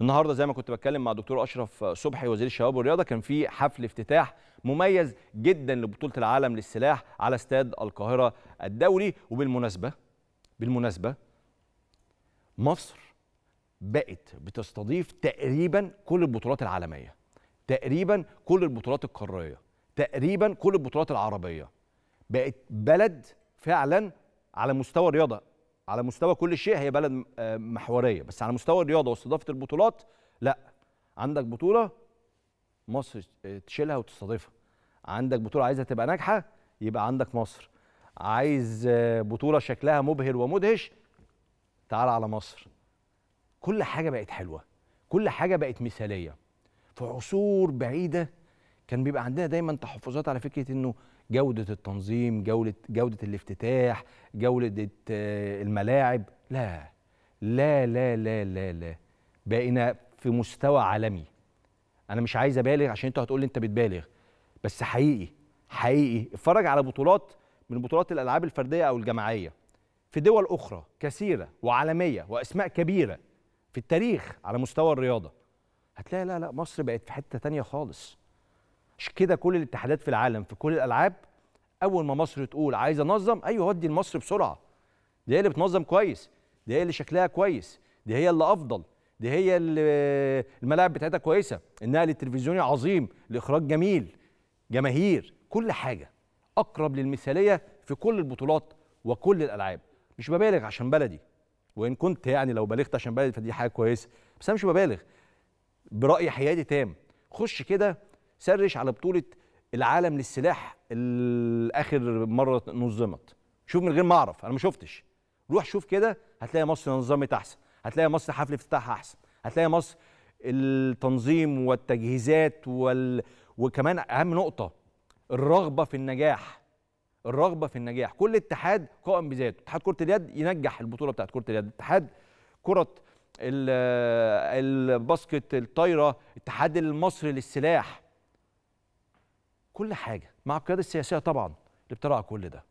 النهارده زي ما كنت بتكلم مع دكتور اشرف صبحي وزير الشباب والرياضه كان في حفل افتتاح مميز جدا لبطوله العالم للسلاح على استاد القاهره الدولي وبالمناسبه بالمناسبه مصر بقت بتستضيف تقريبا كل البطولات العالميه تقريبا كل البطولات القاريه تقريبا كل البطولات العربيه بقت بلد فعلا على مستوى الرياضه على مستوى كل شيء هي بلد آه، محوريه بس على مستوى الرياضه واستضافه البطولات لا عندك بطوله مصر تشيلها وتستضيفها عندك بطوله عايزه تبقى ناجحه يبقى عندك مصر عايز آه، بطوله شكلها مبهر ومدهش تعال على مصر كل حاجه بقت حلوه كل حاجه بقت مثاليه في عصور بعيده كان بيبقى عندنا دايما تحفظات على فكره انه جوده التنظيم جوده جوده الافتتاح جوده آه، الملاعب لا لا لا لا لا لا بقينا في مستوى عالمي انا مش عايز ابالغ عشان انتوا هتقول لي انت بتبالغ بس حقيقي حقيقي اتفرج على بطولات من بطولات الالعاب الفرديه او الجماعيه في دول اخرى كثيره وعالميه واسماء كبيره في التاريخ على مستوى الرياضه هتلاقي لا لا مصر بقت في حته تانية خالص مش كده كل الاتحادات في العالم في كل الالعاب اول ما مصر تقول عايزه انظم ايوه ودي لمصر بسرعه دي هي اللي بتنظم كويس دي هي اللي شكلها كويس دي هي اللي افضل دي هي اللي الملاعب بتاعتها كويسه النقل التلفزيوني عظيم الاخراج جميل جماهير كل حاجه اقرب للمثاليه في كل البطولات وكل الالعاب مش ببالغ عشان بلدي وان كنت يعني لو بالغت عشان بلدي فدي حاجه كويسه بس انا مش ببالغ برايي حيادي تام خش كده سرش على بطوله العالم للسلاح اخر مره نظمت شوف من غير ما اعرف انا ما شفتش روح شوف كده هتلاقي مصر نظمت احسن هتلاقي مصر حفل افتتاحها احسن هتلاقي مصر التنظيم والتجهيزات وال... وكمان اهم نقطه الرغبه في النجاح الرغبه في النجاح كل اتحاد قائم بذاته اتحاد كره اليد ينجح البطوله بتاعت كره اليد اتحاد كره الباسكت الطايره اتحاد المصري للسلاح كل حاجه مع القياده السياسيه طبعا اللي بتراعي كل ده